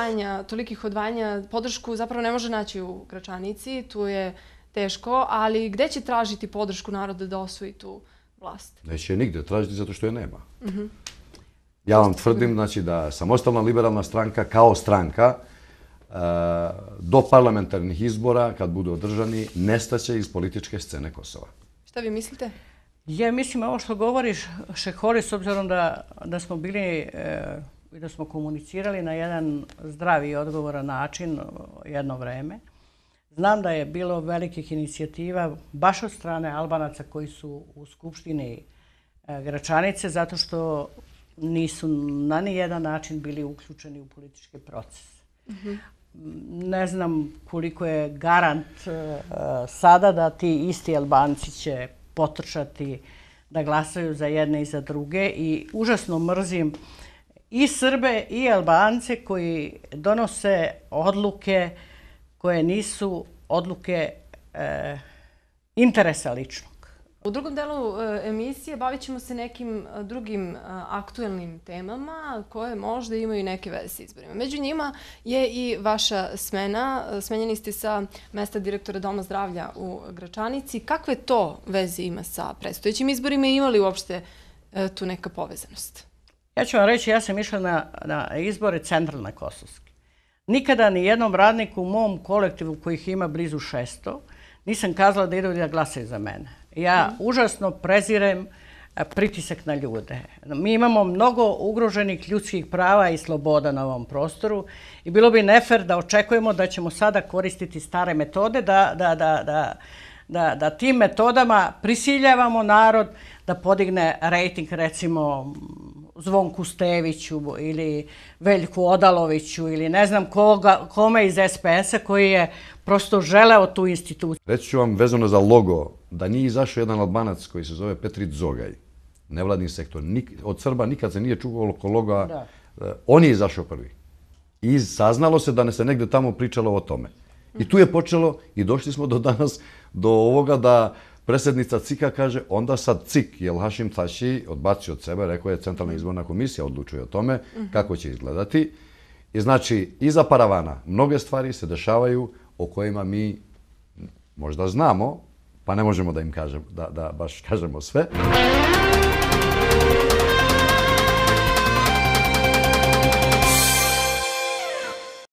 odvajanja, tolikih odvajanja, podršku zapravo ne može naći u Gračanici, tu je teško, ali gde će tražiti podršku naroda da osvoji tu vlast? Neće nigde tražiti zato što je nema. Mm Ja vam tvrdim znači, da samostalna liberalna stranka kao stranka e, do parlamentarnih izbora, kad budu održani, nestaće iz političke scene Kosova. Šta vi mislite? Ja mislim ovo što govoriš, Šekori, s obzirom da, da smo bili e, i da smo komunicirali na jedan zdravi i odgovoran način jedno vreme. Znam da je bilo velikih inicijativa baš od strane Albanaca koji su u Skupštini e, Gračanice zato što nisu na nijedan način bili uključeni u politički proces. Mm Ne znam koliko je garant e, sada da ti isti Albanci će potrčati da glasaju za jedne i za druge i užasno mrzim i Srbe i Albance koji donose odluke koje nisu odluke e, interesa ličnog. U drugom delu e, emisije bavit ćemo se nekim e, drugim aktuelnim temama koje možda imaju neke veze s izborima. Među njima je i vaša smena. Smenjeni ste sa mesta direktora Doma zdravlja u Gračanici. Kakve to veze ima sa predstojećim izborima i imali uopšte tu neka povezanost? Ja ću vam reći, ja sam išla na, na izbore centralne Kosovske. Nikada ni jednom radniku u mom kolektivu kojih ima blizu 600 nisam kazala da idu da glasaju za mene. Ja mm. užasno prezirem e, pritisak na ljude. Mi imamo mnogo ugroženih ljudskih prava i sloboda na ovom prostoru i bilo bi nefer da očekujemo da ćemo sada koristiti stare metode, da, da, da, da, da, da tim metodama prisiljavamo narod da podigne rejting, recimo, Zvonku Steviću ili Veljku Odaloviću ili ne znam koga, kome iz SPS-a koji je prosto želeo tu instituciju. Reći ću vam vezano za logo, da nije izašao jedan albanac koji se zove Petrit Zogaj, nevladni sektor, Nik, od Srba nikad se nije čuvao oko logo, da. Eh, on je izašao prvi. I saznalo se da ne se negde tamo pričalo o tome. I tu je počelo i došli smo do danas, do ovoga da Presednica CIK-a kaže, onda sad CIK je Lhašim Thaši odbacio od sebe, rekao je Centralna izborna komisija odlučuje o tome uh -huh. kako će izgledati. I znači, iza paravana mnoge stvari se dešavaju o kojima mi možda znamo, pa ne možemo da im kažemo, da, da baš kažemo sve. Muzika